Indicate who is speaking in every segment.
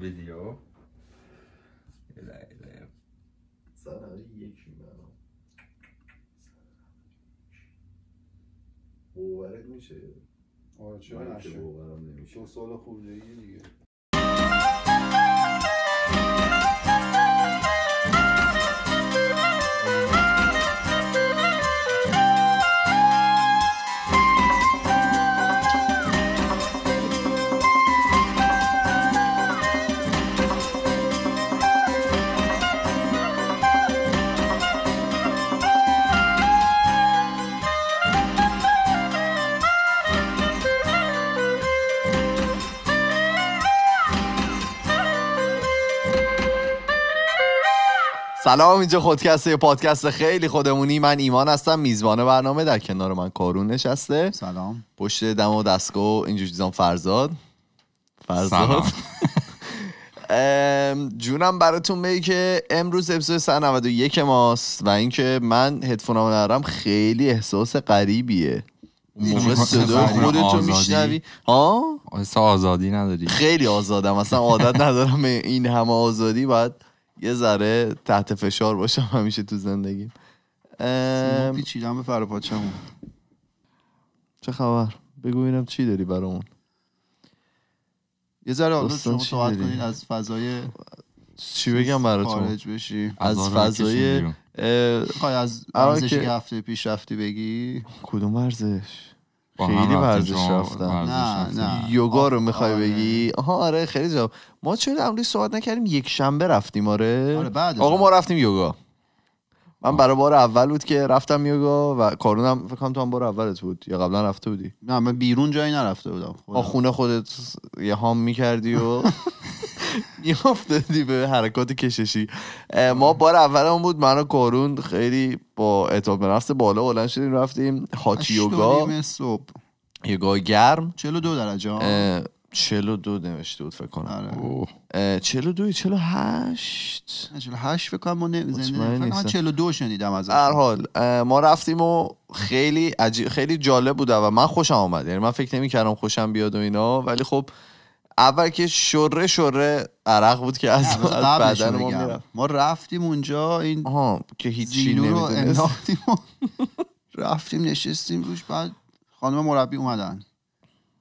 Speaker 1: ویدیو یه دقیقه سن
Speaker 2: یکی من باورت میشه
Speaker 3: آره چرا دو سال دیگه سلام اینجا خودکسته یه پادکست خیلی خودمونی من ایمان هستم میزبان برنامه در کنار من کارون نشسته سلام پشت دم و دستگاه اینجور چیزان فرزاد فرزاد جونم براتون بگی که امروز اپیزود 191 ماست و اینکه من هدفونامو ندارم خیلی احساس قریبیه موقع صدای خودتو میشنوی ها آزادی نداری خیلی آزادم اصلا عادت ندارم این همه آزادی باید یه ذره تحت فشار باشم همیشه تو زندگیم ام... پیچیدم به فراپاچمون چه خبر بگو اینم چی داری برامون یه ذره حالا شما صحبت کنید
Speaker 2: از فضای چی بگم براتون خارج بشی از فضای
Speaker 3: اه... از ورزشی که
Speaker 2: هفته پیش رفتی بگی
Speaker 3: کدوم ورزش؟ خیلی ورزش رفتم یوگا رو میخوای آره. بگی آها آره خیلی جواب ما چرا امروز صحبت نکردیم یک شنبه رفتیم آره, آره، آقا ما رفتیم یوگا من برای بار اول بود که رفتم یوگا و کارونم فکر کنم تو هم بار اولت بود یا قبلا رفته بودی نه من بیرون جایی نرفته بودم خودم. خونه خودت یه هام میکردی و میافتادی به حرکات کششی ما بار اول هم بود من و کارون خیلی با اعتماد به نفس بالا بلند شدیم رفتیم هات یوگا یه گاه گرم 42 درجه ها 42 نوشته بود فکر کنم آره 42 48
Speaker 2: 48 فکر کنم ما نمیزنیم من
Speaker 3: 42 شنیدم از هر حال ما رفتیم و خیلی عجیب خیلی جالب بود و من خوشم آمد یعنی من فکر نمی‌کردم خوشم بیاد و اینا ولی خب اول که شره شره عرق بود که از بدن ما
Speaker 2: ما رفتیم اونجا این که هیچی نمیدونست رفتیم نشستیم روش بعد خانم مربی اومدن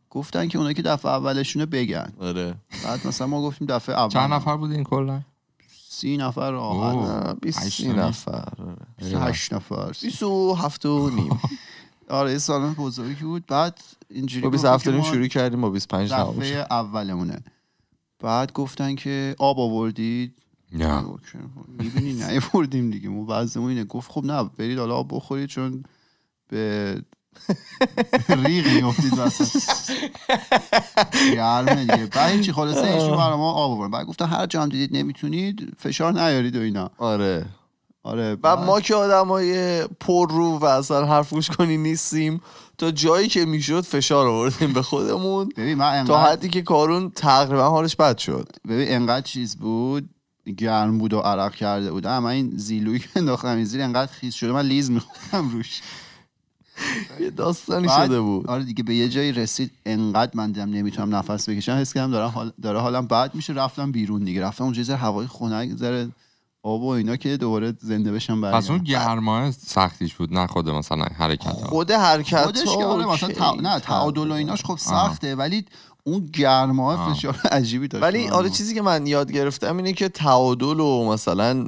Speaker 2: گفتن که اونایی که دفعه اولشونه بگن آره بعد مثلا ما گفتیم دفعه اول چند نفر بودین کلا سی نفر آقا بیست نفر
Speaker 3: آره. هشت بله. نفر بیست
Speaker 2: و هفت و نیم آره سالن بزرگی بود بعد اینجوری بیست هفت نیم شروع کردیم ما بیست پنج دفعه اولمونه بعد گفتن که آب آوردید
Speaker 1: نه میبینی نه
Speaker 2: بردیم دیگه ما وضعمون اینه گفت خب نه برید حالا آب بخورید چون به ریغی افتید وسط گرمه دیگه بعد هیچی خلاصه ایشون برای ما آب آورد بعد گفتن هر جام دیدید نمیتونید فشار نیارید و اینا آره آره
Speaker 3: و ما که آدمای پر رو و اصلا حرف گوش کنی نیستیم تا جایی که میشد فشار آوردیم به خودمون ببین من تا حدی که کارون تقریبا حالش بد شد
Speaker 2: ببین انقدر چیز بود گرم بود و عرق کرده بود اما این زیلوی که انداختم این زیر انقدر خیز شده من لیز روش یه داستانی شده بود آره دیگه به یه جایی رسید انقدر من نمیتونم نفس بکشم حس کردم داره حال داره حالم بعد میشه رفتم بیرون دیگه رفتم اونجا زر هوای خنک زیر آب و اینا که دوباره زنده بشم برای. پس اون
Speaker 1: گرما سختیش بود نه خود مثلا حرکت خود
Speaker 2: حرکت خودش که آره مثلا نه تعادل و ایناش خب سخته ولی اون گرما فشار عجیبی
Speaker 3: داشت ولی آره چیزی که من یاد گرفتم اینه که تعادل و مثلا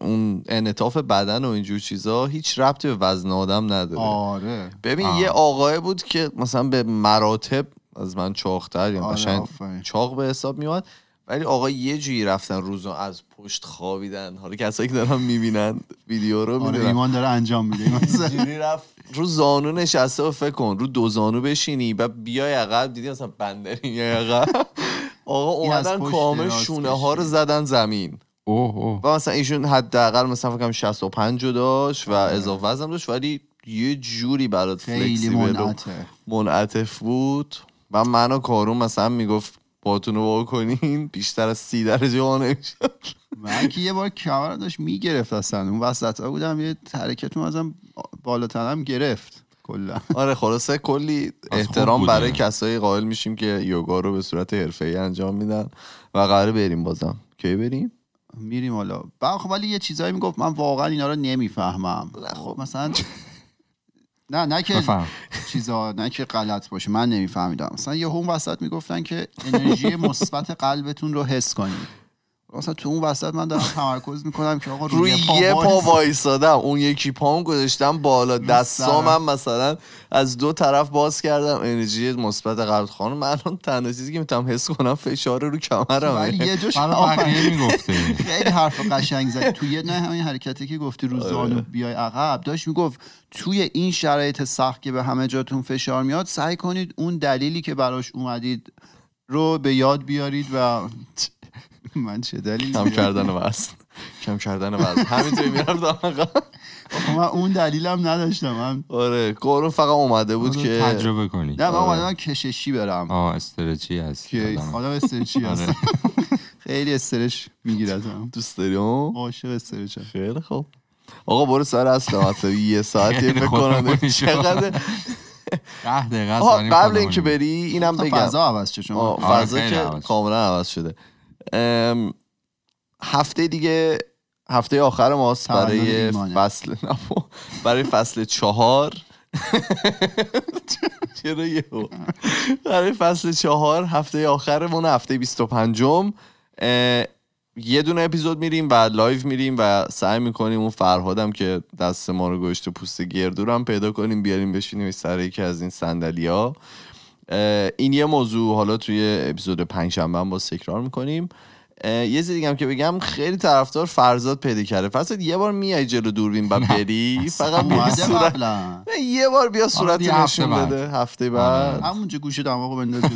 Speaker 3: اون انطاف بدن و اینجور چیزا هیچ ربطی به وزن آدم نداره آره ببین یه آقای بود که مثلا به مراتب از من چاختر یعنی آره، قشنگ چاق به حساب میاد، ولی آقا یه جویی رفتن روزا از پشت خوابیدن حالا کسایی که دارن میبینن ویدیو رو آره ایمان
Speaker 2: داره انجام میده رفت
Speaker 3: رو زانو نشسته و فکر کن رو دو زانو بشینی و بیای عقب دیدی مثلا بندری یا عقب آقا اومدن کامل شونه ها رو زدن زمین اوه اوه. و مثلا ایشون حداقل مثلا فکر 65 رو داشت و اضافه وزن داشت ولی یه جوری برات فلکسیبل و منعتف بود و من و کارون مثلا میگفت باتون رو با کنین بیشتر از سی درجه آنش من که یه بار کمر داشت میگرفت اصلا
Speaker 2: اون وسط ها بودم یه ترکتون ازم بالا هم گرفت کلا
Speaker 3: آره خلاصه کلی احترام برای کسایی قائل میشیم که یوگا رو به صورت ای انجام میدن و قراره بریم بازم کی بریم میریم حالا
Speaker 2: بعد خب ولی یه چیزایی میگفت من واقعا اینا رو نمیفهمم خب مثلا نه نه که چیزا نه که غلط باشه من نمیفهمیدم مثلا یه هم وسط میگفتن که انرژی مثبت قلبتون رو حس کنید مثلا تو اون وسط من دارم تمرکز میکنم که آقا روی, یه پا
Speaker 3: وایسادم اون یکی پام گذاشتم بالا دستام هم مثلا از دو طرف باز کردم انرژی مثبت قلب خانم من الان تنها چیزی که میتونم حس کنم فشار رو کمرم ولی یه جوش میگفتی
Speaker 2: خیلی حرف قشنگ زد تو یه نه همین حرکتی که گفتی آره. زانو بیای عقب داشت میگفت توی این شرایط سخت که به همه جاتون فشار میاد سعی کنید اون دلیلی که براش اومدید رو به یاد بیارید و من چه دلیل کم کردن
Speaker 3: وزن کم کردن وزن همینطوری میرم آقا
Speaker 2: من اون دلیلم نداشتم من
Speaker 3: آره قرون فقط اومده بود خب، که تجربه کنی نه من آره.
Speaker 2: اومدم کششی برم
Speaker 3: آه استرچی هست که
Speaker 2: آدم استرچی آره. هست
Speaker 3: خیلی استرش میگیرتم دوست داری اون عاشق استرچ خیلی خوب آقا برو سر اصلا حتی یه ساعتی بکنم چقدر ده دقیقه قبل اینکه بری اینم بگم فضا عوض شد آره، که کاملا عوض شده هفته دیگه هفته آخر ماست برای فصل برای فصل چهار چرا برای فصل چهار هفته آخرمون هفته و پنجم یه دونه اپیزود میریم و لایو میریم و سعی میکنیم اون فرهادم که دست ما رو گوشت و پوست گردورم هم پیدا کنیم بیاریم بشینیم سر یکی از این صندلی ها این یه موضوع حالا توی اپیزود پنجشنبه هم باز تکرار میکنیم یه چیز دیگه هم که بگم خیلی طرفدار فرزاد پیدا کرده فرزاد یه بار میای جلو دوربین بعد بری فقط بیا یه بار بیا آره، صورت نشون
Speaker 2: بده هفته آره. بعد همونجا گوشه دماغو بنداز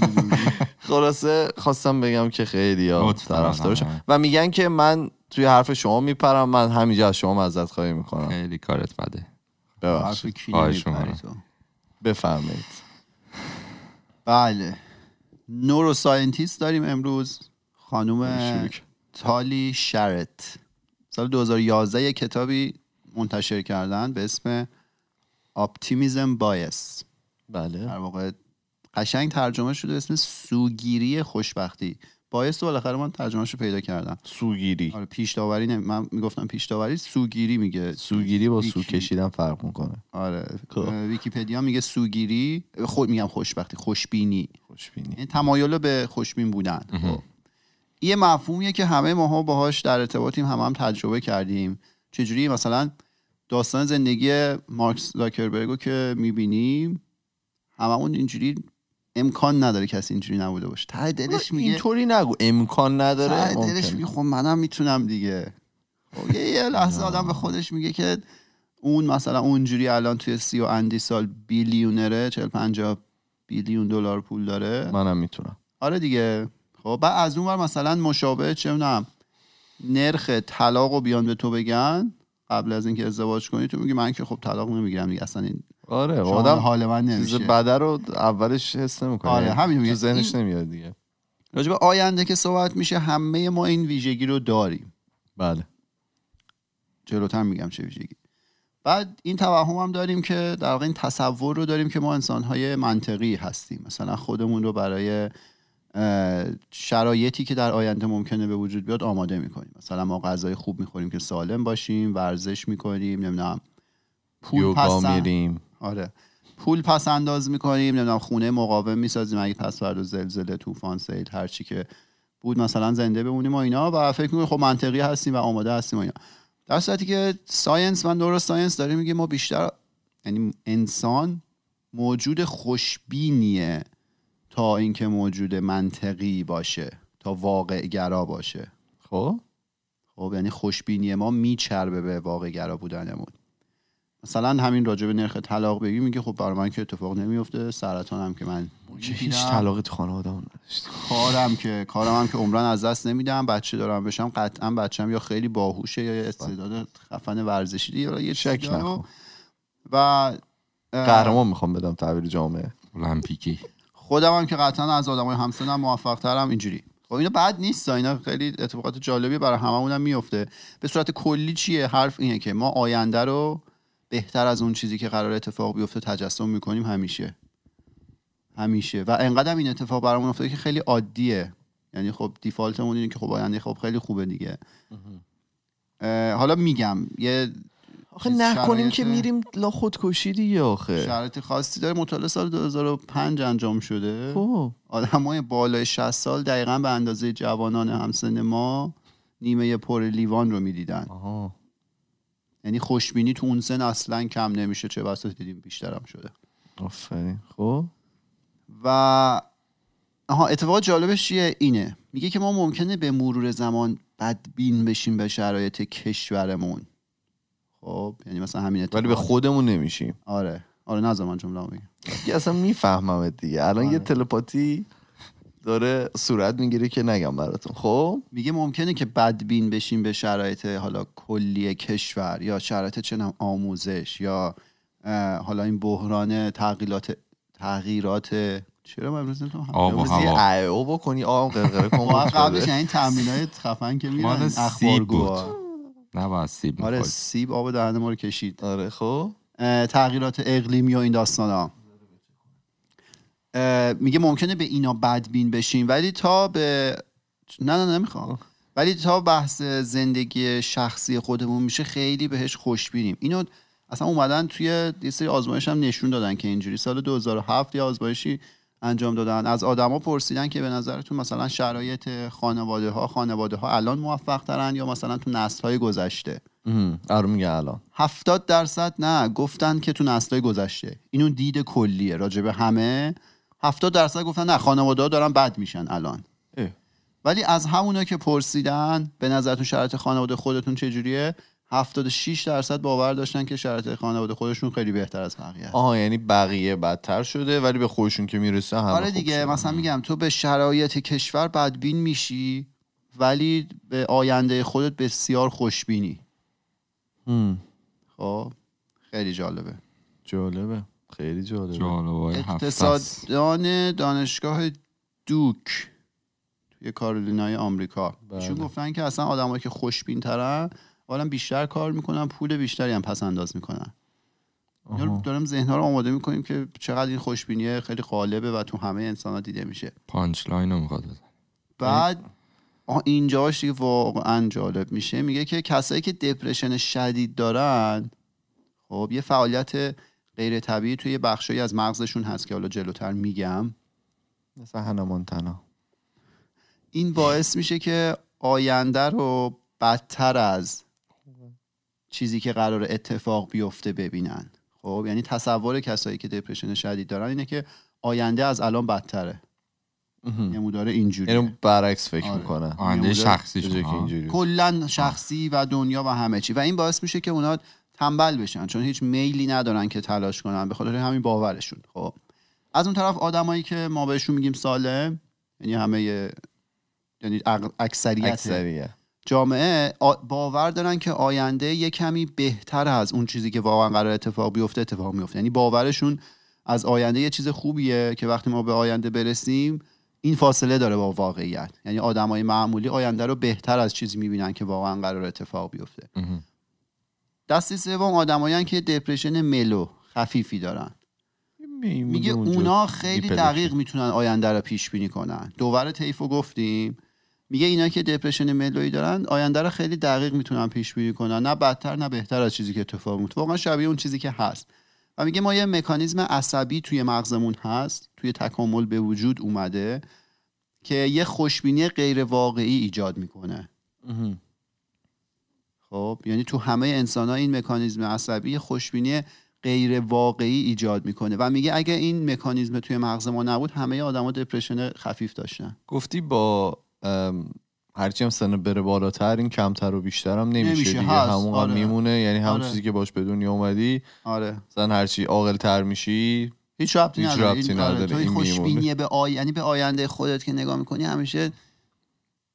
Speaker 3: خلاصه خواستم بگم که خیلی طرفدارش آره. و میگن که من توی حرف شما میپرم من همینجا از شما معذرت خواهی میکنم خیلی کارت بده ببخشید بفرمایید
Speaker 2: بله نورو ساینتیست داریم امروز خانم تالی شرت سال 2011 یه کتابی منتشر کردن به اسم اپتیمیزم بایس بله در واقع قشنگ ترجمه شده اسم سوگیری خوشبختی باعث بالاخره من ترجمهشو رو پیدا کردم سوگیری آره پیش نه من میگفتم پیش سوگیری میگه سوگیری با سو کشیدن فرق میکنه آره خب. ویکیپدیا میگه سوگیری خود میگم خوشبختی خوشبینی خوشبینی یعنی تمایل به خوشبین بودن خب. یه مفهومیه که همه ماها باهاش در ارتباطیم هم هم تجربه کردیم چجوری مثلا داستان زندگی مارکس زاکربرگو که میبینیم هممون اینجوری امکان نداره کسی اینجوری نبوده باشه ته دلش میگه اینطوری نگو
Speaker 3: امکان نداره ته دلش میگه
Speaker 2: خب منم میتونم دیگه خب یه لحظه آدم به خودش میگه که اون مثلا اونجوری الان توی سی و اندی سال بیلیونره چل پنجا بیلیون دلار پول داره
Speaker 3: منم میتونم
Speaker 2: آره دیگه خب بعد از اون مثلا مشابه چه اونم نرخ طلاق رو بیان به تو بگن قبل از اینکه ازدواج کنی تو میگی من که خب طلاق نمیگیرم دیگه اصلا این
Speaker 3: آره آدم حال من چیز بده رو اولش حس نمیکنه آره یعنی همین تو ذهنش نمیاد دیگه
Speaker 2: راجب آینده که صحبت میشه همه ما این ویژگی رو داریم بله جلوتر میگم چه ویژگی بعد این توهم هم داریم که در واقع این تصور رو داریم که ما انسانهای منطقی هستیم مثلا خودمون رو برای شرایطی که در آینده ممکنه به وجود بیاد آماده میکنیم مثلا ما غذای خوب میخوریم که سالم باشیم ورزش میکنیم نمیدونم پول پس آره پول پس انداز میکنیم نمیدونم خونه مقاوم میسازیم اگه پس فردا زلزله طوفان سیل هر چی که بود مثلا زنده بمونیم و اینا و فکر میکنیم خب منطقی هستیم و آماده هستیم و اینا در صورتی که ساینس من درست ساینس داریم میگه ما بیشتر یعنی انسان موجود خوشبینیه تا اینکه موجود منطقی باشه تا واقع گرا باشه خب خب یعنی خوشبینی ما میچربه به واقع گرا بودنمون مثلا همین راجع به نرخ طلاق بگی میگه خب برای من که اتفاق نمیفته سرطان هم که من هیچ طلاقی
Speaker 3: تو خانواده نداشت
Speaker 2: کارم که کارم هم که عمران از دست نمیدم بچه دارم بشم قطعا هم یا خیلی باهوشه یا استعداد خفن ورزشی یا یه شک و قهرمان
Speaker 3: میخوام بدم تعبیر جامعه المپیکی
Speaker 2: خودم هم که قطعا از آدمای همسنم موفق ترم اینجوری خب اینا بد نیست اینا خیلی اتفاقات جالبی برای هممون هم میفته به صورت کلی چیه حرف اینه که ما آینده رو بهتر از اون چیزی که قرار اتفاق بیفته تجسم میکنیم همیشه همیشه و انقدر این اتفاق برامون افتاده که خیلی عادیه یعنی خب دیفالتمون اینه که خب آینده خب خیلی خوبه دیگه حالا میگم یه
Speaker 1: آخه نکنیم که میریم
Speaker 2: لا خودکشی دیگه آخه شرایط خاصی داره مطالعه سال 2005 انجام شده خب. آدمای بالای 60 سال دقیقا به اندازه جوانان همسن ما نیمه پر لیوان رو میدیدن یعنی خوشبینی تو اون سن اصلا کم نمیشه چه بسا دیدیم بیشترم شده آفرین خب و آها اتفاق جالبش چیه اینه میگه که ما ممکنه به مرور زمان بدبین بشیم به شرایط کشورمون
Speaker 3: خب یعنی مثلا همین ولی به خودمون نمیشیم آره آره نه من جمله میگه اصلا میفهممت دیگه الان یه آره. تلپاتی داره صورت میگیره که نگم
Speaker 2: براتون خب میگه ممکنه که بدبین بشیم به شرایط حالا کلی کشور یا شرایط چنم آموزش یا حالا این بحران تغییرات
Speaker 3: تغییرات چرا
Speaker 2: من امروز نمیتونم آب
Speaker 3: بکنی آب قرقره کن قبلش یعنی این
Speaker 2: آره. های خفن که میرن اخبار
Speaker 3: نه با سیب آره سیب
Speaker 2: آب دهن ما رو کشید آره خب تغییرات اقلیمی و این ها میگه ممکنه به اینا بدبین بشیم ولی تا به نه نه نمیخوام خب. ولی تا بحث زندگی شخصی خودمون میشه خیلی بهش خوشبینیم اینو اصلا اومدن توی یه سری آزمایش هم نشون دادن که اینجوری سال 2007 یه آزمایشی انجام دادن از آدما پرسیدن که به نظرتون مثلا شرایط خانواده ها خانواده ها الان موفق ترن یا مثلا تو نسل های گذشته آره میگه الان 70 درصد نه گفتن که تو نسل های گذشته اینو دید کلیه راجبه همه 70 درصد گفتن نه خانواده دارن بد میشن الان ولی از همونا که پرسیدن به نظرتون شرایط خانواده خودتون چجوریه 76 درصد باور داشتن که شرایط خانواده خودشون خیلی بهتر از بقیه
Speaker 3: آها یعنی بقیه بدتر شده ولی به خودشون که میرسه همه آره
Speaker 2: دیگه مثلا میگم تو به شرایط کشور بدبین میشی ولی به آینده خودت بسیار خوشبینی
Speaker 3: خب خیلی جالبه جالبه خیلی جالبه اقتصادان
Speaker 2: دانشگاه دوک توی کارولینای آمریکا چون بله. گفتن که اصلا آدمایی که خوشبین ترن حالا بیشتر کار میکنن پول بیشتری هم پس انداز میکنن دارم ذهنها رو آماده میکنیم که چقدر این خوشبینیه خیلی غالبه و تو همه انسان ها دیده میشه پانچ لاین رو بعد اینجاش دیگه واقعا جالب میشه میگه که کسایی که دپرشن شدید دارن خب یه فعالیت غیر طبیعی توی بخشی از مغزشون هست که حالا جلوتر میگم
Speaker 3: مثل هنا
Speaker 2: این باعث میشه که آینده رو بدتر از چیزی که قرار اتفاق بیفته ببینن خب یعنی تصور کسایی که دپرشن شدید دارن اینه که آینده از الان بدتره
Speaker 3: نمودار اینجوری یعنی برعکس فکر آره. یعنی آینده شخصی
Speaker 2: کلا شخصی و دنیا و همه چی و این باعث میشه که اونا تنبل بشن چون هیچ میلی ندارن که تلاش کنن به خاطر همین باورشون خب از اون طرف آدمایی که ما بهشون میگیم سالم یعنی همه یعنی اکثریت, اکثریت. جامعه باور دارن که آینده یه کمی بهتر از اون چیزی که واقعا قرار اتفاق بیفته اتفاق میفته یعنی باورشون از آینده یه چیز خوبیه که وقتی ما به آینده برسیم این فاصله داره با واقعیت یعنی آدمای معمولی آینده رو بهتر از چیزی میبینن که واقعا قرار اتفاق بیفته دسته سوم آدمایان که دپرشن ملو خفیفی دارن میگه اونا خیلی دقیق میتونن آینده رو پیش بینی کنن دوباره و گفتیم میگه اینا که دپرشن ملوی دارن آینده رو خیلی دقیق میتونن پیش بینی کنن نه بدتر نه بهتر از چیزی که اتفاق میفته واقعا شبیه اون چیزی که هست و میگه ما یه مکانیزم عصبی توی مغزمون هست توی تکامل به وجود اومده که یه خوشبینی غیر واقعی ایجاد میکنه خب یعنی تو همه انسان این مکانیزم عصبی خوشبینی غیر واقعی ایجاد میکنه و میگه اگه این مکانیزم توی مغز ما نبود همه آدما دپرشن خفیف داشتن
Speaker 3: گفتی با هرچی هم سن بره بالاتر این کمتر و بیشتر هم نمیشه, نمیشه دیگه همون آره. میمونه یعنی همون آره. چیزی که باش به دنیا اومدی آره مثلا هرچی عاقل تر میشی هیچ ربطی نداره, هیچ این, آره. خوشبینی
Speaker 2: به آی... یعنی به آینده خودت که نگاه میکنی همیشه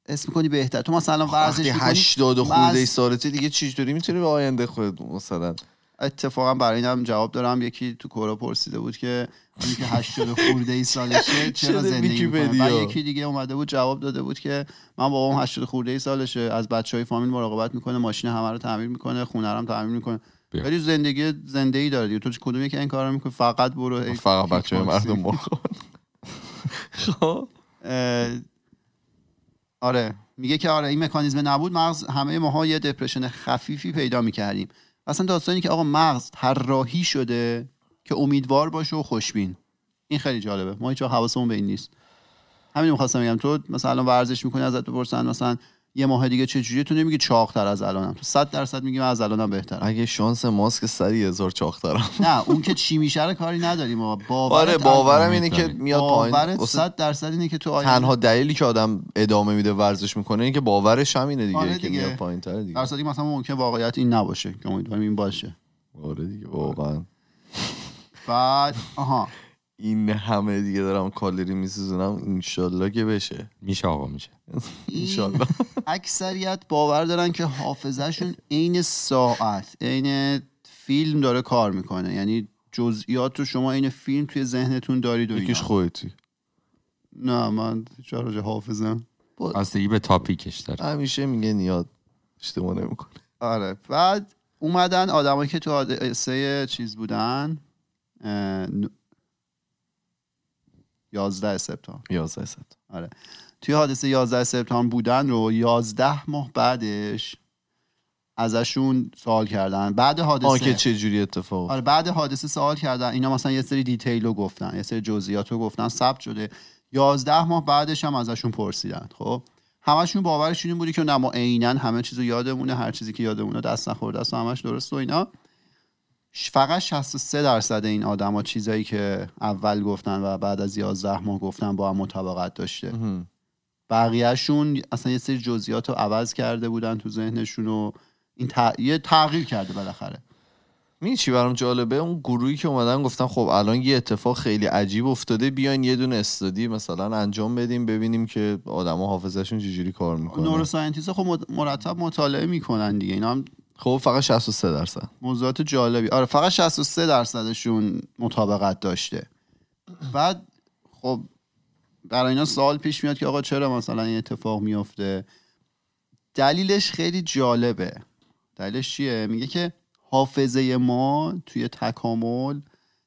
Speaker 2: اسم کنی بهتر تو مثلا ورزش میکنی 80 خورده ای
Speaker 3: سالت دیگه چجوری میتونی به آینده خودت مثلا
Speaker 2: اتفاقا برای اینم جواب دارم یکی تو کورا پرسیده بود که اونی که 80 خورده ای سالشه چرا زندگی میکنه و یکی دیگه اومده بود جواب داده بود که من با بابام 80 خورده ای سالشه از بچهای فامیل مراقبت میکنه ماشین همه رو تعمیر میکنه خونه رو تعمیر میکنه ولی زندگی زنده ای داره دیگه تو کدوم یکی این کارو میکنه فقط برو فقط بچه مردم خب آره میگه که آره این مکانیزم نبود مغز همه ماها یه دپرشن خفیفی پیدا میکردیم اصلا داستانی که آقا مغز طراحی شده که امیدوار باشه و خوشبین این خیلی جالبه ما هیچ حواسمون به این نیست همین میخواستم بگم تو مثلا ورزش میکنی ازت بپرسن مثلا یه ماه دیگه چه جوری تو نمیگی چاقتر از الانم تو 100 درصد میگی من از الانم بهتر
Speaker 3: اگه شانس ماسک سری هزار چاقترم
Speaker 2: نه اون که چی میشه کاری نداریم ما باور آره، باورم اینه که میاد پایین 100 درصد اینه که تو تنها
Speaker 3: دلیلی که آدم ادامه میده ورزش میکنه اینه که باورش هم اینه دیگه, آره که میاد پایین تر دیگه درصدی
Speaker 2: مثلا ممکن واقعیت این نباشه که امیدوارم
Speaker 3: این باشه آره دیگه واقعا بعد آها این همه دیگه دارم کالری میسوزونم انشالله که بشه میشه آقا میشه انشالله
Speaker 2: اکثریت باور دارن که حافظهشون عین ساعت عین فیلم داره کار میکنه یعنی جزئیات رو شما عین فیلم توی ذهنتون
Speaker 3: دارید و یکیش خودتی
Speaker 2: نه من چرا حافظم
Speaker 3: از دیگه به تاپیکش داره همیشه میگه نیاد اشتباه نمیکنه
Speaker 2: آره بعد اومدن آدمایی که تو حادثه چیز بودن 11 سپتامبر 11 سپتامبر آره توی حادثه 11 سپتامبر بودن رو 11 ماه بعدش ازشون سوال کردن بعد حادثه آه که چه
Speaker 3: جوری اتفاق آره
Speaker 2: بعد حادثه سوال کردن اینا مثلا یه سری دیتیل رو گفتن یه سری جزئیات رو گفتن ثبت شده 11 ماه بعدش هم ازشون پرسیدن خب همشون باورشون این بودی که نه ما عینا همه چیزو یادمونه هر چیزی که یادمونه دست نخورده است همش درست و اینا فقط 63 درصد این آدما چیزایی که اول گفتن و بعد از 11 ماه گفتن با هم مطابقت داشته بقیهشون اصلا یه سری جزئیات رو عوض کرده بودن تو ذهنشون و این یه تغییر کرده بالاخره
Speaker 3: می چی برام جالبه اون گروهی که اومدن گفتن خب الان یه اتفاق خیلی عجیب افتاده بیاین یه دونه استادی مثلا انجام بدیم ببینیم که آدما حافظشون چجوری کار میکنه نورو
Speaker 2: ساینتیست خب مرتب مطالعه میکنن دیگه اینا هم خب فقط 63 درصد موضوعات جالبی آره فقط 63 درصدشون مطابقت داشته بعد خب برای اینا سوال پیش میاد که آقا چرا مثلا این اتفاق میفته دلیلش خیلی جالبه دلیلش چیه میگه که حافظه ما توی تکامل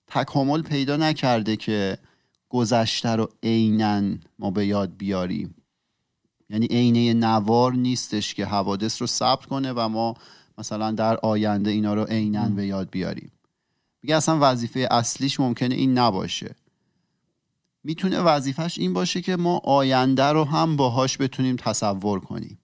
Speaker 2: تکامل پیدا نکرده که گذشته رو عینا ما به یاد بیاریم یعنی عینه نوار نیستش که حوادث رو ثبت کنه و ما مثلا در آینده اینا رو عینا به یاد بیاریم میگه اصلا وظیفه اصلیش ممکنه این نباشه میتونه وظیفهش این باشه که ما آینده رو هم باهاش بتونیم تصور کنیم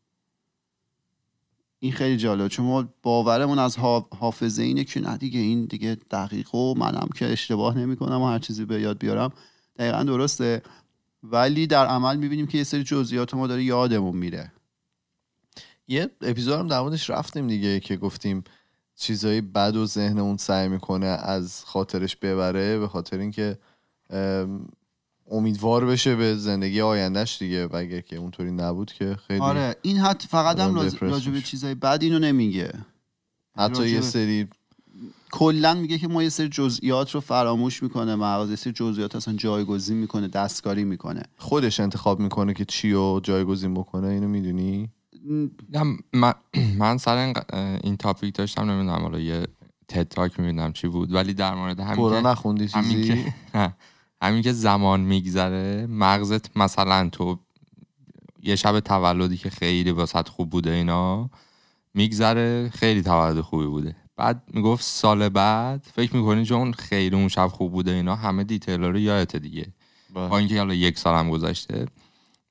Speaker 2: این خیلی جالبه چون ما باورمون از حافظه اینه که نه دیگه این دیگه دقیق و منم که اشتباه نمیکنم و هر چیزی به یاد بیارم دقیقا درسته ولی در عمل میبینیم که یه سری جزئیات ما داره یادمون
Speaker 3: میره یه هم در موردش رفتیم دیگه که گفتیم چیزایی بد و ذهن اون سعی میکنه از خاطرش ببره به خاطر اینکه امیدوار بشه به زندگی آیندهش دیگه و اگر که اونطوری نبود که خیلی آره
Speaker 2: این حد فقط هم راجب چیزای
Speaker 3: بد اینو نمیگه حتی یه سری
Speaker 2: کلا میگه که ما یه سری جزئیات رو فراموش میکنه مغز یه سری جزئیات اصلا جایگزین میکنه دستکاری میکنه
Speaker 3: خودش انتخاب میکنه که چی رو جایگزین بکنه اینو میدونی
Speaker 1: من, من سر این تاپیک داشتم نمیدونم حالا یه تد تاک میبینم چی بود ولی در مورد همین نخوندی چیزی همین که, همین که زمان میگذره مغزت مثلا تو یه شب تولدی که خیلی واسط خوب بوده اینا میگذره خیلی تولد خوبی بوده بعد میگفت سال بعد فکر میکنی چون خیلی اون شب خوب بوده اینا همه دیتیل رو یادته دیگه بله. با اینکه حالا یک سال هم گذشته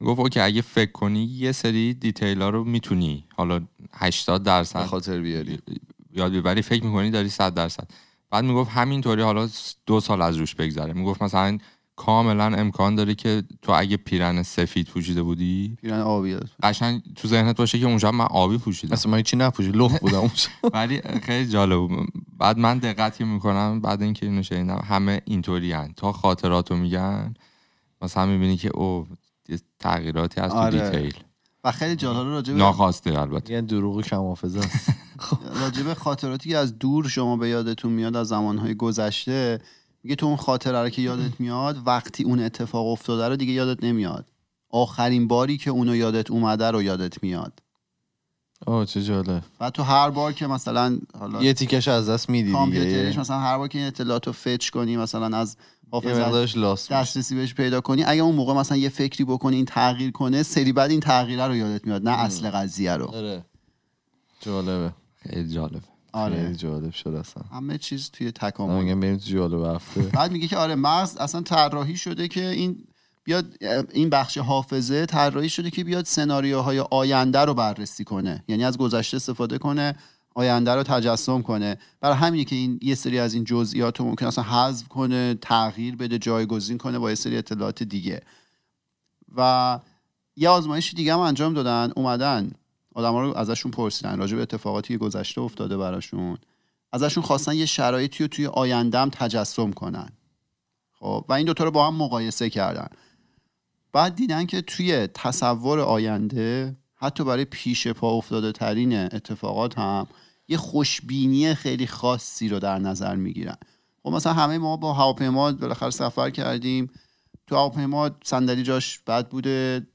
Speaker 1: گفت اوکی اگه فکر کنی یه سری دیتیل ها رو میتونی حالا 80 درصد خاطر بیاری یاد ببری فکر میکنی داری 100 درصد بعد میگفت همینطوری حالا دو سال از روش بگذره میگفت مثلا کاملا امکان داره که تو اگه پیرن سفید پوشیده بودی پیرن آبی قشنگ تو ذهنت باشه که اونجا من آبی پوشیدم اصلا من چی نپوشید لخ بودم ولی خیلی جالب بعد من دقتی میکنم بعد اینکه اینو شنیدم همه اینطوری تا خاطراتو میگن مثلا میبینی که او تغییراتی هست آره. تو دیتیل
Speaker 3: و خیلی جالب راجبه
Speaker 1: ناخواسته البته
Speaker 3: یه دروغ کمافزه است خاطراتی که
Speaker 2: از دور شما به یادتون میاد از زمانهای گذشته میگه تو اون خاطره رو که یادت میاد وقتی اون اتفاق افتاده رو دیگه یادت نمیاد آخرین باری که اونو یادت اومده
Speaker 3: رو یادت میاد آه چه جاله
Speaker 2: و تو هر بار که مثلا حالا یه
Speaker 3: تیکش از دست میدی دیگه
Speaker 2: مثلا هر بار که این اطلاعات رو فچ کنی مثلا از حافظش دسترسی بهش پیدا کنی اگه اون موقع مثلا یه فکری بکنی این تغییر کنه سری بعد این تغییره رو
Speaker 3: یادت میاد نه آره. اصل قضیه رو آره. جالبه خیلی جالبه. آره خیلی جالب شد اصلا همه چیز توی تکامل آره، میگم بریم تو جالب
Speaker 2: بعد میگه که آره مغز اصلا طراحی شده که این بیاد این بخش حافظه طراحی شده که بیاد سناریوهای آینده رو بررسی کنه یعنی از گذشته استفاده کنه آینده رو تجسم کنه برای همینه که این یه سری از این جزئیات رو ممکن اصلا حذف کنه تغییر بده جایگزین کنه با یه سری اطلاعات دیگه و یه آزمایش دیگه هم انجام دادن اومدن آدم رو ازشون پرسیدن راجع به اتفاقاتی که گذشته افتاده براشون ازشون خواستن یه شرایطی رو توی آینده هم تجسم کنن خب و این دوتا رو با هم مقایسه کردن بعد دیدن که توی تصور آینده حتی برای پیش پا افتاده ترین اتفاقات هم یه خوشبینی خیلی خاصی رو در نظر میگیرن خب مثلا همه ما با هواپیما بالاخره سفر کردیم تو هواپیما صندلی جاش بد بوده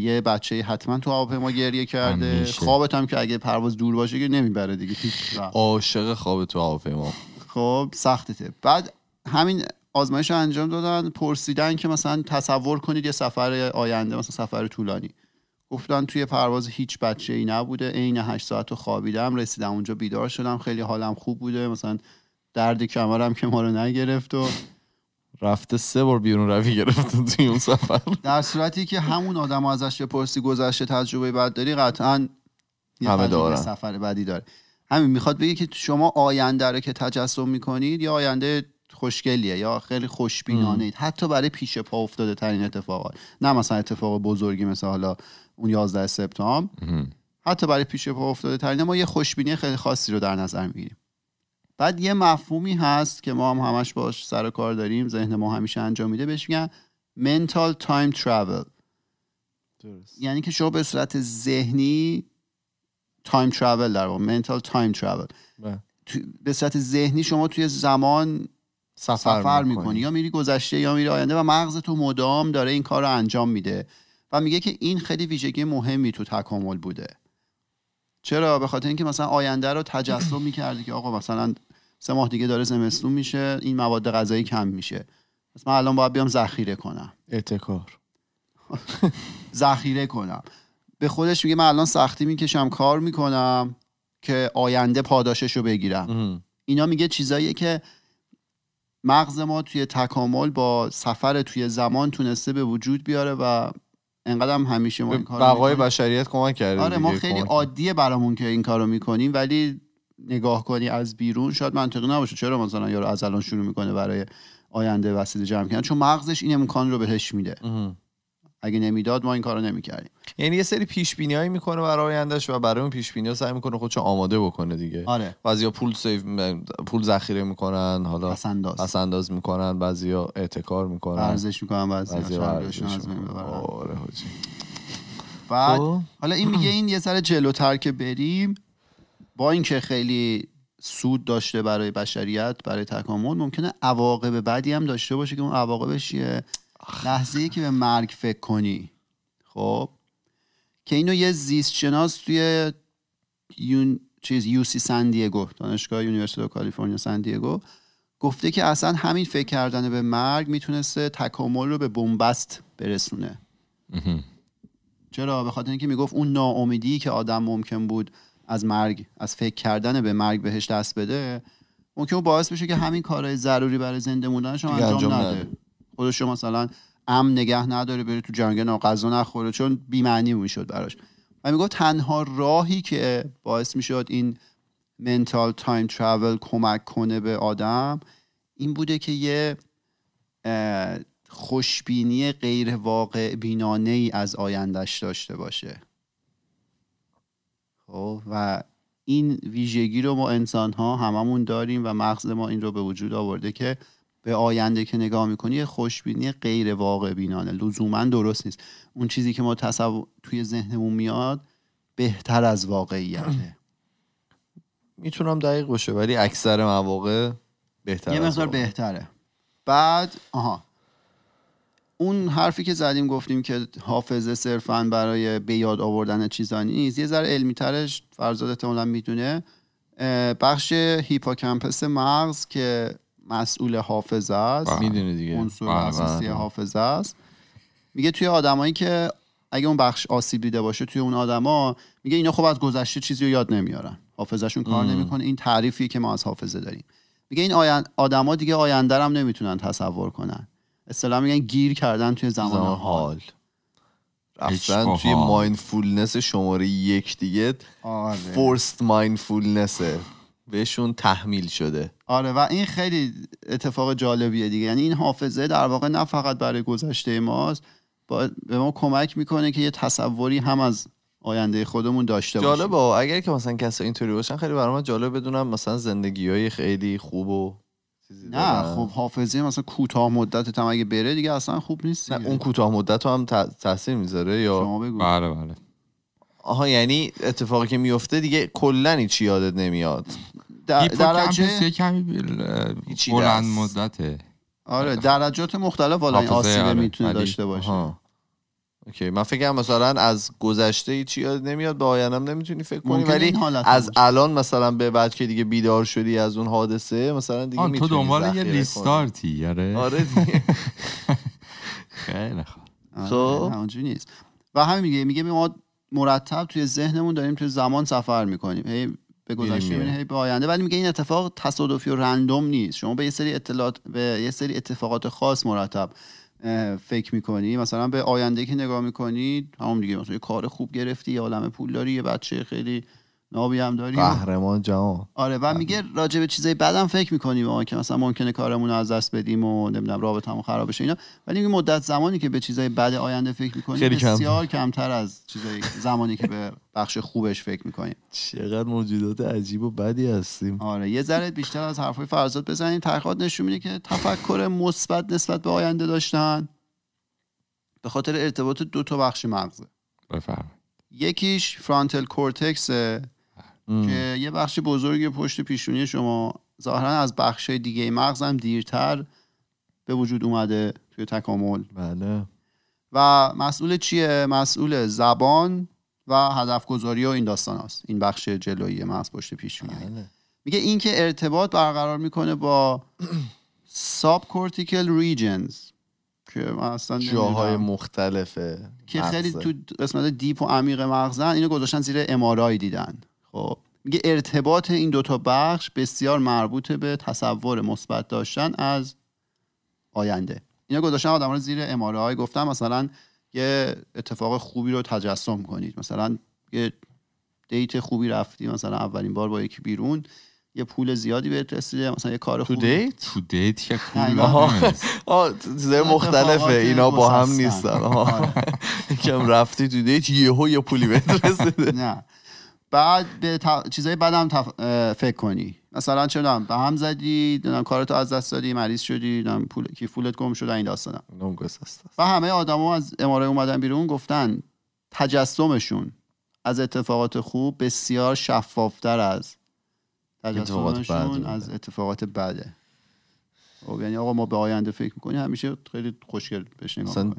Speaker 2: یه بچه حتما تو هواپیما گریه کرده خوابت هم که اگه پرواز دور باشه که نمیبره دیگه
Speaker 3: عاشق خواب تو هواپیما
Speaker 2: خب سختته بعد همین آزمایش رو انجام دادن پرسیدن که مثلا تصور کنید یه سفر آینده مثلا سفر طولانی گفتن توی پرواز هیچ بچه ای نبوده عین هشت ساعت رو خوابیدم رسیدم اونجا بیدار شدم خیلی حالم خوب بوده مثلا درد کمرم که ما رو نگرفت و
Speaker 3: رفته سه بار بیرون روی گرفت توی اون سفر
Speaker 2: در صورتی که همون آدم ازش بپرسی گذشته تجربه بعد داری قطعا همه سفر بعدی داره همین میخواد بگه که شما آینده رو که تجسم میکنید یا آینده خوشگلیه یا خیلی خوشبینانه حتی برای پیش پا افتاده ترین اتفاقات نه مثلا اتفاق بزرگی مثل حالا اون 11 سپتامبر حتی برای پیش پا افتاده ترین ما یه خوشبینی خیلی خاصی رو در نظر میگیریم بعد یه مفهومی هست که ما هم همش باش سر و کار داریم ذهن ما همیشه انجام میده بهش میگن منتال تایم ترافل یعنی که شما به صورت ذهنی تایم ترافل در واقع منتال تایم ترافل به صورت ذهنی شما توی زمان سفر, سفر میکنی. یا میری گذشته یا میری آینده و مغز تو مدام داره این کار رو انجام میده و میگه که این خیلی ویژگی مهمی تو تکامل بوده چرا به خاطر اینکه مثلا آینده رو تجسم میکردی که آقا مثلا سه ماه دیگه داره زمستون میشه این مواد غذایی کم میشه پس من الان باید بیام ذخیره کنم
Speaker 3: اتکار
Speaker 2: ذخیره کنم به خودش میگه من الان سختی میکشم کار میکنم که آینده پاداشش رو بگیرم اینا میگه چیزاییه که مغز ما توی تکامل با سفر توی زمان تونسته به وجود بیاره و انقدر هم همیشه ما این کارو بقای بشریت
Speaker 3: کمک کرده آره ما خیلی
Speaker 2: عادیه برامون که این کارو میکنیم ولی نگاه کنی از بیرون شاید منطقی نباشه چرا مثلا یارو از الان شروع میکنه برای آینده وسیله جمع کردن چون مغزش این امکان رو بهش میده اگه نمیداد ما این کارو نمیکردیم
Speaker 3: یعنی یه سری پیش هایی میکنه برای آیندهش و برای اون پیش ها سعی میکنه خودشو آماده بکنه دیگه آره. بعضیا پول سیف پول ذخیره میکنن حالا پس انداز, میکنن بعضیا اعتکار میکنن ارزش میکنن بعضیا ارزش آره
Speaker 2: خب. حالا این میگه این یه سر جلوتر که بریم با اینکه خیلی سود داشته برای بشریت برای تکامل ممکنه عواقب بعدی هم داشته باشه که اون عواقبش چیه لحظه ای که به مرگ فکر کنی خب که اینو یه زیست شناس توی یون... چیز یو سی سن دیگو دانشگاه یونیورسیتی کالیفرنیا سن دیگو گفته که اصلا همین فکر کردن به مرگ میتونسته تکامل رو به بنبست برسونه چرا به خاطر اینکه میگفت اون ناامیدی که آدم ممکن بود از مرگ از فکر کردن به مرگ بهش دست بده ممکن باعث بشه که همین کارهای ضروری برای زنده موندنش انجام نده شما مثلا ام نگه نداره بره تو جنگ و نخوره چون بیمعنی میشد براش و میگو تنها راهی که باعث میشد این منتال تایم ترافل کمک کنه به آدم این بوده که یه خوشبینی غیر واقع بینانه ای از آیندهش داشته باشه خب و این ویژگی رو ما انسان ها هممون داریم و مغز ما این رو به وجود آورده که به آینده که نگاه میکنی یه خوشبینی غیر واقع بینانه لزوما درست نیست اون چیزی که ما تصور توی ذهنمون
Speaker 3: میاد بهتر از واقعیته میتونم دقیق باشه ولی اکثر مواقع بهتر یه مقدار
Speaker 2: بهتره بعد آها اون حرفی که زدیم گفتیم که حافظه صرفا برای به یاد آوردن چیزا نیست یه ذره علمی ترش فرزاد احتمالا میدونه بخش هیپوکامپس مغز که مسئول حافظه است میدونه دیگه اساسی حافظه است میگه توی آدمایی که اگه اون بخش آسیب دیده باشه توی اون آدما میگه اینا خب از گذشته چیزی رو یاد نمیارن حافظهشون کار نمیکنه این تعریفی که ما از حافظه داریم میگه این آدما دیگه آینده هم نمیتونن تصور کنن اصطلاح میگن گیر کردن توی زمان,
Speaker 3: حال رفتن توی مایندفولنس شماره یک دیگه فورست مایندفولنسه بهشون تحمیل شده
Speaker 2: آره و این خیلی اتفاق جالبیه دیگه یعنی این حافظه در واقع نه فقط برای گذشته ماست با به ما کمک میکنه که یه تصوری هم از آینده خودمون داشته باشیم
Speaker 3: جالبه اگر که مثلا کسی اینطوری باشن خیلی برای جالب بدونم مثلا زندگی های خیلی خوب و نه خب حافظه مثلا کوتاه مدت هم اگه بره دیگه اصلا خوب نیست نه اون کوتاه مدت هم تاثیر میذاره یا شما بگو بله، بله. آها یعنی اتفاقی که میفته دیگه کلا چی یادت نمیاد درجه یه
Speaker 2: کمی بلند
Speaker 3: مدته
Speaker 2: آره درجات مختلف والا آسیب آره، میتونه داشته
Speaker 3: باشه آه. اوکی من فکر مثلا از گذشته چی یاد نمیاد به آیندم نمیتونی فکر کنی ولی از الان مثلا به بعد که دیگه بیدار شدی از اون حادثه مثلا دیگه تو دنبال یه لیستارتی، یاره آره, آره خیلی خوب آره،
Speaker 2: نیست و همین میگه میگه ما مرتب توی ذهنمون داریم توی زمان سفر میکنیم هی به گذشته به آینده ولی میگه این اتفاق تصادفی و رندوم نیست شما به یه سری اطلاعات به یه سری اتفاقات خاص مرتب فکر میکنی مثلا به آینده که نگاه میکنی همون دیگه مثلا یه کار خوب گرفتی یه عالم پول داری یه بچه خیلی نابی هم داریم
Speaker 3: قهرمان جهان
Speaker 2: آره و میگه راجع به چیزای بعدم فکر میکنیم ما که مثلا ممکنه کارمون از دست بدیم و نمیدونم رابطمون خراب بشه اینا ولی مدت زمانی که به چیزای بعد آینده فکر میکنیم بسیار کمتر از چیزای زمانی که به بخش خوبش فکر میکنیم چقدر موجودات عجیب و بدی هستیم آره یه ذره بیشتر از حرفای فرزاد بزنیم تحقیقات نشون میده که تفکر مثبت نسبت به آینده داشتن به خاطر ارتباط دو تا بخش مغزه یکیش فرانتل کورتکس که یه بخش بزرگی پشت پیشونی شما ظاهرا از بخش دیگه مغزم دیرتر به وجود اومده توی تکامل بله و مسئول چیه مسئول زبان و هدف گذاری و این داستان است این بخش جلویی مغز پشت پیشونی بله. میگه این که ارتباط برقرار میکنه با ساب کورتیکل ریجنز که اصلا جاهای
Speaker 3: مختلفه که خیلی تو
Speaker 2: قسمت دیپ و عمیق مغزن اینو گذاشتن زیر امارای دیدن خب میگه ارتباط این دوتا بخش بسیار مربوط به تصور مثبت داشتن از آینده اینا گذاشتن آدم رو زیر اماره های گفتم مثلا یه اتفاق خوبی رو تجسم کنید مثلا یه دیت خوبی رفتی مثلا اولین بار با یکی بیرون یه پول زیادی
Speaker 3: بهت رسیده مثلا یه کار خوبی تو دیت تو دیت یه چیزای مختلفه اینا با هم نیستن آره. یکم رفتی تو دیت یهو یه پولی به رسیده نه
Speaker 2: بعد به چیزایی چیزای فکر کنی مثلا چرا به هم زدی دونم کارتو از دست دادی مریض شدی دونم پول کی پولت گم شد این داستانم و همه آدما از اماره اومدن بیرون گفتن تجسمشون از اتفاقات خوب بسیار شفافتر از تجسمشون از اتفاقات بده خب، یعنی آقا ما به آینده فکر میکنیم همیشه خیلی خوشگل بشنیم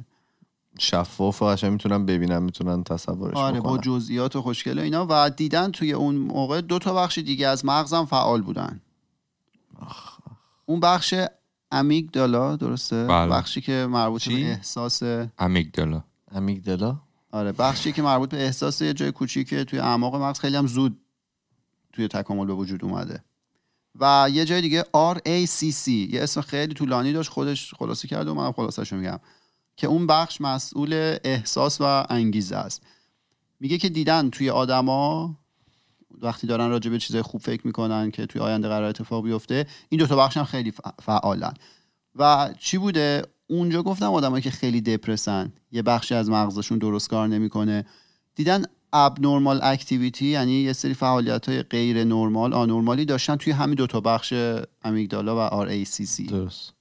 Speaker 3: شفاف و قشنگ میتونن ببینن میتونن تصورش آره با
Speaker 2: جزئیات و خوشگل اینا و دیدن توی اون موقع دو تا بخش دیگه از مغزم فعال بودن اون بخش امیگدالا درسته بله. بخشی که مربوط به احساس
Speaker 1: امیگدالا
Speaker 2: امیگدالا آره بخشی که مربوط به احساس یه جای کوچیکه توی اعماق مغز خیلی هم زود توی تکامل به وجود اومده و یه جای دیگه RACC یه اسم خیلی طولانی داشت خودش خلاصه کرد و من خلاصه‌شو میگم که اون بخش مسئول احساس و انگیزه است میگه که دیدن توی آدما وقتی دارن راجع به چیزای خوب فکر میکنن که توی آینده قرار اتفاق بیفته این دو تا بخش هم خیلی فعالن و چی بوده اونجا گفتم آدمایی که خیلی دپرسن یه بخشی از مغزشون درست کار نمیکنه دیدن ابنورمال اکتیویتی یعنی یه سری فعالیت های غیر نرمال آنورمالی داشتن توی همین دو تا بخش امیگدالا و آر ای سی سی درست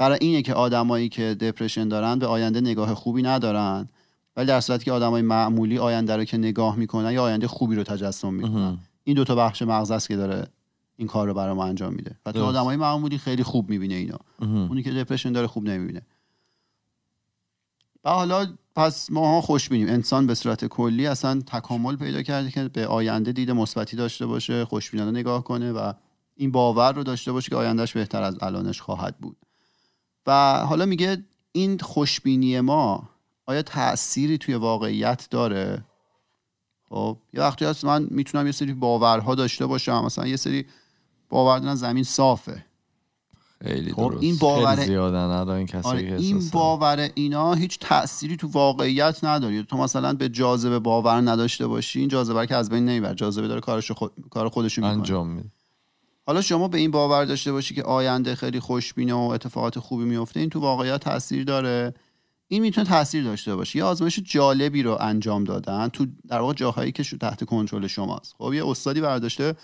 Speaker 2: برای اینه که آدمایی که دپرشن دارن به آینده نگاه خوبی ندارن ولی در صورتی که آدمای معمولی آینده رو که نگاه میکنن یا آینده خوبی رو تجسم میکنن این دو تا بخش مغز است که داره این کار رو برای ما انجام میده و تو آدمای معمولی خیلی خوب میبینه اینا اونی که دپرشن داره خوب نمیبینه و حالا پس ما ها خوش بینیم انسان به صورت کلی اصلا تکامل پیدا کرده که به آینده دید مثبتی داشته باشه خوشبینانه نگاه کنه و این باور رو داشته باشه که آیندهش بهتر از الانش خواهد بود و حالا میگه این خوشبینی ما آیا تأثیری توی واقعیت داره خب یه وقتی هست من میتونم یه سری باورها داشته باشم مثلا یه سری باور دارن زمین صافه
Speaker 3: خیلی خب، درست. این باور زیادن این, کسی آره این
Speaker 2: باور اینا هیچ تأثیری تو واقعیت نداری تو مثلا به جاذبه باور نداشته باشی این جاذبه که از بین نمیبر جاذبه داره کارش خود... کار خودش میکنه انجام میده حالا شما به این باور داشته باشی که آینده خیلی خوشبینه و اتفاقات خوبی میفته این تو واقعیت تاثیر داره این میتونه تاثیر داشته باشه یه آزمایش جالبی رو انجام دادن تو در واقع جاهایی که تحت کنترل شماست خب یه استادی برداشته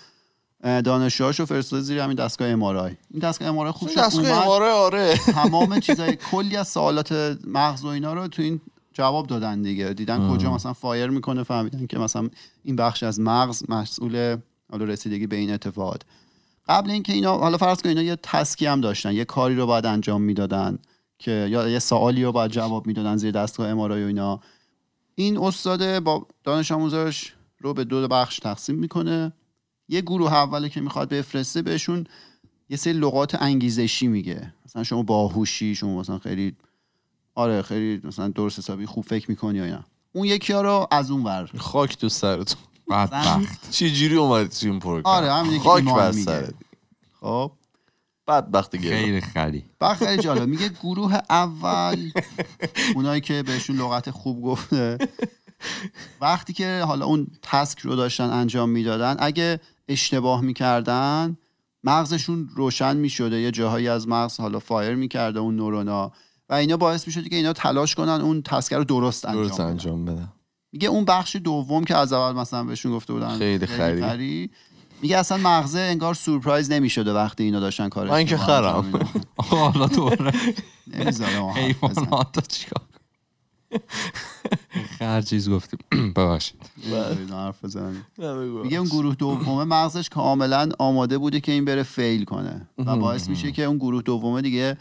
Speaker 2: دانشجوهاشو فرستاده زیر همین دستگاه امارای این دستگاه امارای خوب شد دستگاه
Speaker 3: آره تمام
Speaker 2: چیزای کلی از سوالات مغز و اینا رو تو این جواب دادن دیگه دیدن کجا مثلا فایر میکنه فهمیدن که مثلا این بخش از مغز مسئول حالا رسیدگی به این اتفاقات قبل اینکه اینا حالا فرض کن اینا یه تسکی هم داشتن یه کاری رو باید انجام میدادن که یا یه سوالی رو باید جواب میدادن زیر دستگاه امارای و اینا این استاد با دانش آموزاش رو به دو بخش تقسیم میکنه یه گروه اولی که میخواد بفرسته بهشون یه سری لغات انگیزشی میگه مثلا شما باهوشی شما مثلا خیلی آره خیلی مثلا درست حسابی خوب فکر میکنی یا نه اون یکی ها رو از اون ور خاک
Speaker 3: تو سرتون بدبخت چی جوری اومد تو این آره همین خاک بر خب بدبخت گرم خیلی خری خیلی جالب میگه گروه اول
Speaker 2: اونایی که بهشون لغت خوب گفته وقتی که حالا اون تسک رو داشتن انجام میدادن اگه اشتباه میکردن مغزشون روشن میشده یه جاهایی از مغز حالا فایر میکرده اون نورونا و اینا باعث میشده که اینا تلاش کنن اون تسکر رو درست انجام, درست انجام بدن میگه اون بخش دوم که از اول مثلا بهشون گفته بودن خیلی خری میگه اصلا مغزه انگار سورپرایز نمیشده وقتی اینا داشتن کارش من که خرم حالا دوره هر چیز گفتیم ببخشید میگه اون گروه دومه مغزش کاملا آماده بوده که این بره فیل کنه و باعث میشه که اون گروه دومه دیگه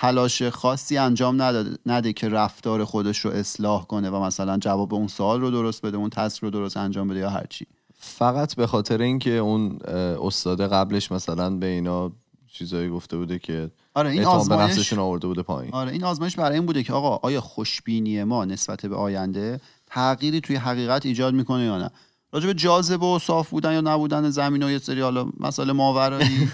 Speaker 2: تلاش خاصی انجام نده که رفتار خودش رو اصلاح کنه و مثلا جواب اون سوال رو درست
Speaker 3: بده اون تسک رو درست انجام بده یا هرچی فقط به خاطر اینکه اون استاد قبلش مثلا به اینا چیزایی گفته بوده که آره این آزمایش آورده بوده پایین
Speaker 2: آره این آزمایش برای این بوده که آقا آیا خوشبینی ما نسبت به آینده تغییری توی حقیقت ایجاد میکنه یا نه راجب به و صاف بودن یا نبودن زمین و یه سری حالا مسئله ماورایی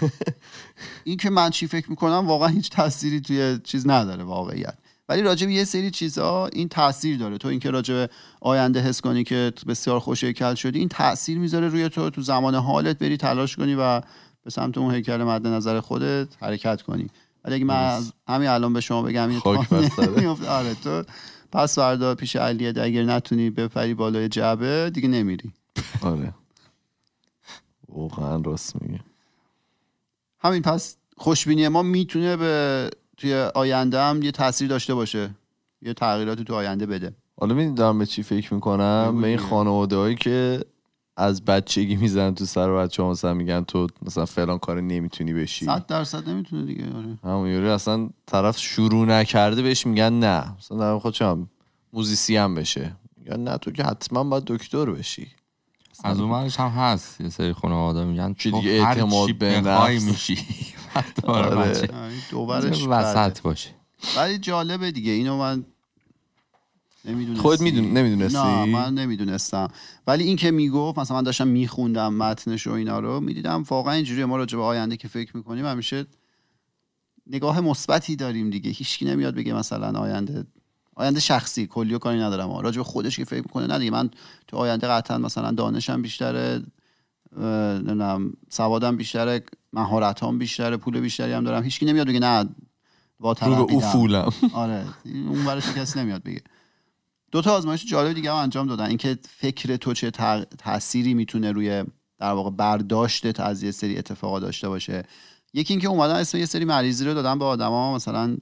Speaker 2: این که من چی فکر میکنم واقعا هیچ تأثیری توی چیز نداره واقعیت ولی راجع به یه سری چیزها این تاثیر داره تو اینکه راجع به آینده حس کنی که بسیار خوشی کل شدی این تاثیر میذاره روی تو تو زمان حالت بری تلاش کنی و به سمت اون هیکل مد نظر خودت حرکت کنی ولی اگه من همین الان به شما بگم این آره تو پس فردا پیش علیه اگر نتونی بپری بالای
Speaker 3: جعبه دیگه نمیری آره واقعا راست میگه
Speaker 2: همین پس خوشبینی ما میتونه به توی آینده هم یه تاثیر داشته باشه یه تغییراتی تو آینده بده
Speaker 3: حالا میدونی دارم به چی فکر میکنم به این خانواده هایی که از بچگی میزنن تو سر بچه ها مثلا میگن تو مثلا فلان کار نمیتونی بشی صد
Speaker 2: درصد نمیتونه
Speaker 3: دیگه آره همون یوری اصلا طرف شروع نکرده بهش میگن نه مثلا در خودشم موزیسی هم بشه میگن نه تو که حتما باید دکتر بشی
Speaker 1: از برش هم هست یه سری خونه آدم میگن چی دیگه اعتماد
Speaker 3: به نفس میشی آره. وسط باشه ولی
Speaker 2: جالبه دیگه اینو من نمیدونستم خود میدون نمیدونستی نه من نمیدونستم ولی این که میگفت مثلا من داشتم میخوندم متنش و اینا رو میدیدم واقعا اینجوری ما راجع به آینده که فکر میکنیم همیشه نگاه مثبتی داریم دیگه هیچکی نمیاد بگه مثلا آینده آینده شخصی کلیو کاری ندارم راجع به خودش که فکر میکنه نه دیگه من تو آینده قطعا مثلا دانشم بیشتره نمیدونم سوادم بیشتره مهارتام بیشتره پول بیشتری هم دارم هیچکی نمیاد بگه نه با او فولم آره اون برش کسی نمیاد بگه دو تا آزمایش جالب دیگه هم انجام دادن اینکه فکر تو چه تاثیری میتونه روی در واقع برداشتت از یه سری اتفاقا داشته باشه یکی اینکه اومدن اسم یه سری مریضی رو دادن به آدما مثلا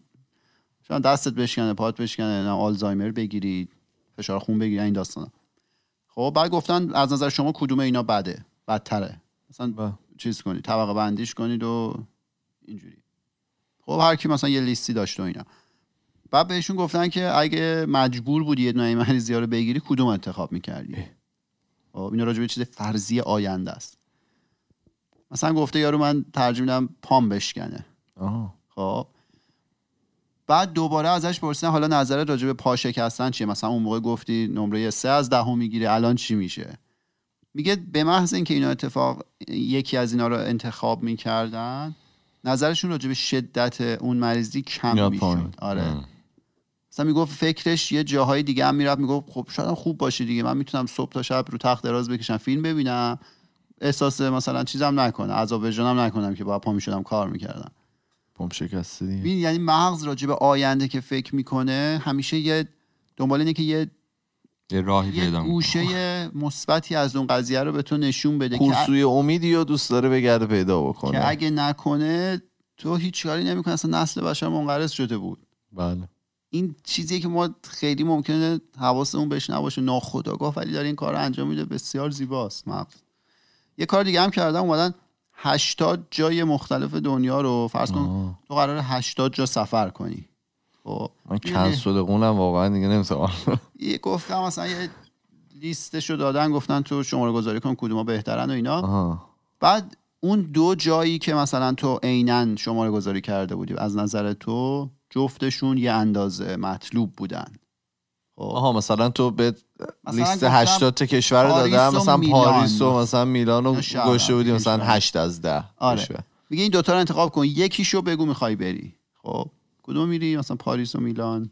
Speaker 2: دستت بشکنه پات بشکنه آلزایمر بگیری فشار خون بگیری این داستانا خب بعد گفتن از نظر شما کدوم اینا بده بدتره مثلا با. بله. چیز کنید طبقه بندیش کنید و اینجوری خب هر کی مثلا یه لیستی داشت و اینا بعد بهشون گفتن که اگه مجبور بودی یه نوع مریضی رو بگیری کدوم انتخاب میکردی خب اینا راجبه چیز فرضی آینده است مثلا گفته یارو من ترجمه میدم پام بشکنه خب بعد دوباره ازش پرسیدن حالا نظرت راجع به پا شکستن چیه مثلا اون موقع گفتی نمره سه از دهم میگیره الان چی میشه میگه به محض اینکه اینا اتفاق یکی از اینا رو انتخاب میکردن نظرشون راجع به شدت اون مریضی کم میشد آره مثلا میگفت فکرش یه جاهای دیگه هم میرفت میگفت خب شاید خوب باشه دیگه من میتونم صبح تا شب رو تخت دراز بکشم فیلم ببینم احساس مثلا چیزم نکنه عذاب وجدانم نکنم که با پا میشدم کار میکردم بمب شکسته یعنی مغز راجع به آینده که فکر میکنه همیشه یه دنبال اینه که یه
Speaker 3: راهی یه پیدا
Speaker 2: گوشه مثبتی از اون قضیه رو به تو نشون بده کورسوی
Speaker 3: امیدی و دوست داره بگرده پیدا
Speaker 2: بکنه که اگه نکنه تو هیچ کاری نمیکنه اصلا نسل بشر منقرض شده بود بله این چیزی که ما خیلی ممکنه حواسمون بهش نباشه ناخداگاه ولی داره این کار رو انجام میده بسیار زیباست مغز یه کار دیگه هم کردم اومدن 80 جای مختلف دنیا رو فرض کن تو قرار 80 جا سفر کنی
Speaker 3: خب، من اونم یعنی واقعا دیگه نمیتونم
Speaker 2: یه گفتم مثلا یه لیستشو دادن گفتن تو شماره گذاری کن کدوما بهترن و اینا بعد اون دو جایی که مثلا تو عینا شماره گذاری کرده بودی از نظر تو جفتشون یه
Speaker 3: اندازه مطلوب بودن خب. آها مثلا تو به لیست 80 تا کشور دادم مثلا پاریس و مثلا میلان رو گوشه بودی مثلا 8 از ده آره
Speaker 2: میگه این دوتا رو انتخاب کن یکیشو بگو میخوای بری خب کدوم میری مثلا پاریس و میلان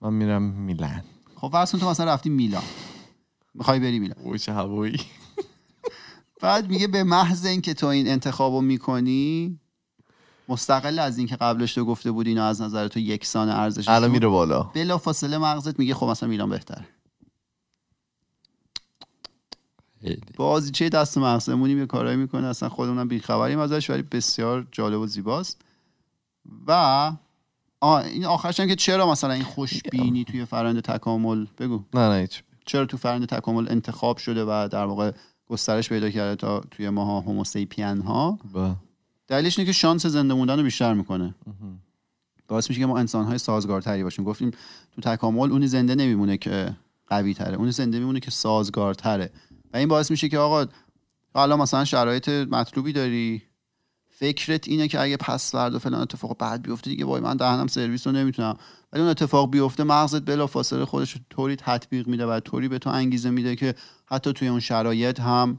Speaker 2: من میرم میلان خب واسه تو مثلا رفتی میلان میخوای بری میلان اوه هوایی بعد میگه به محض اینکه تو این انتخابو میکنی مستقل از اینکه قبلش تو گفته بودی اینا از نظر تو یکسان ارزش الان میره بالا بلا فاصله مغزت میگه خب مثلا ایران بهتره چه دست مغزمونیم یه کارایی میکنه اصلا خودمونم خبریم ازش ولی بسیار جالب و زیباست و این آخرش هم که چرا مثلا این خوشبینی توی فرند تکامل بگو نه نه هیچ چرا تو فرند تکامل انتخاب شده و در واقع گسترش پیدا کرده تا توی ماها هوموسیپین ها بله. دلیلش اینه که شانس زنده موندن رو بیشتر میکنه باعث میشه که ما انسانهای سازگارتری باشیم گفتیم تو تکامل اونی زنده نمیمونه که قوی تره اونی زنده میمونه که سازگارتره و این باعث میشه که آقا حالا مثلا شرایط مطلوبی داری فکرت اینه که اگه پس و فلان اتفاق بعد بیفته دیگه وای من دهنم سرویس رو نمیتونم ولی اون اتفاق بیفته مغزت بلافاصله خودش طوری تطبیق میده و طوری به تو انگیزه میده که حتی توی اون شرایط هم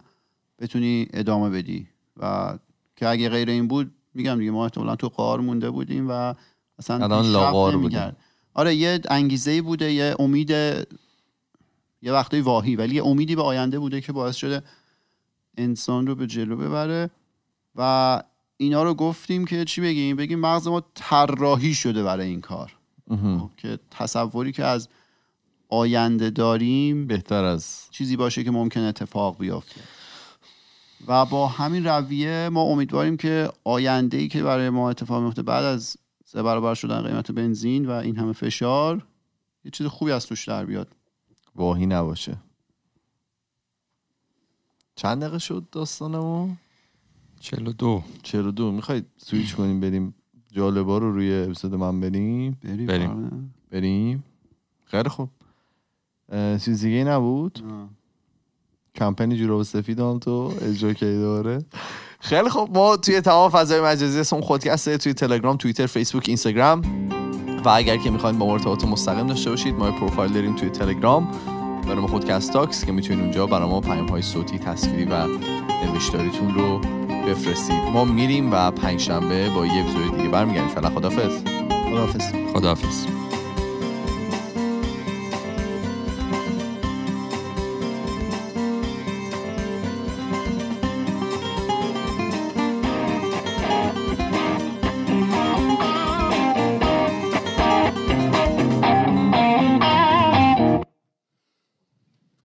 Speaker 2: بتونی ادامه بدی و که اگه غیر این بود میگم دیگه ما احتمالا تو قار مونده بودیم و اصلا الان لاغار بودیم آره یه انگیزه بوده یه امید یه وقتی واهی ولی یه امیدی به آینده بوده که باعث شده انسان رو به جلو ببره و اینا رو گفتیم که چی بگیم بگیم مغز ما طراحی شده برای این کار خب، که تصوری که از آینده داریم بهتر از چیزی باشه که ممکن اتفاق بیفته و با همین رویه ما امیدواریم که آینده ای که برای ما اتفاق میفته بعد از سه برابر شدن قیمت بنزین و این همه فشار یه چیز خوبی از توش در بیاد
Speaker 3: واهی نباشه چند دقیقه شد دو 42 دو میخواید سویچ کنیم بریم جالبا رو روی اپیزود من بریم بریم بریم, آره. بریم. خیلی خوب چیز نبود کمپین جوراب سفید هم تو اجرا داره خیلی خوب ما توی تمام فضای مجازی اسم خودکسته توی تلگرام توییتر فیسبوک اینستاگرام و اگر که میخواین با ارتباط مستقیم داشته باشید ما پروفایل داریم توی تلگرام به نام تاکس که میتونید اونجا برای ما پیام های صوتی تصویری و نوشتاریتون رو بفرستید ما میریم و پنجشنبه با یه ویدیو دیگه برمیگردیم فعلا خدافظ خدافظ خدافظ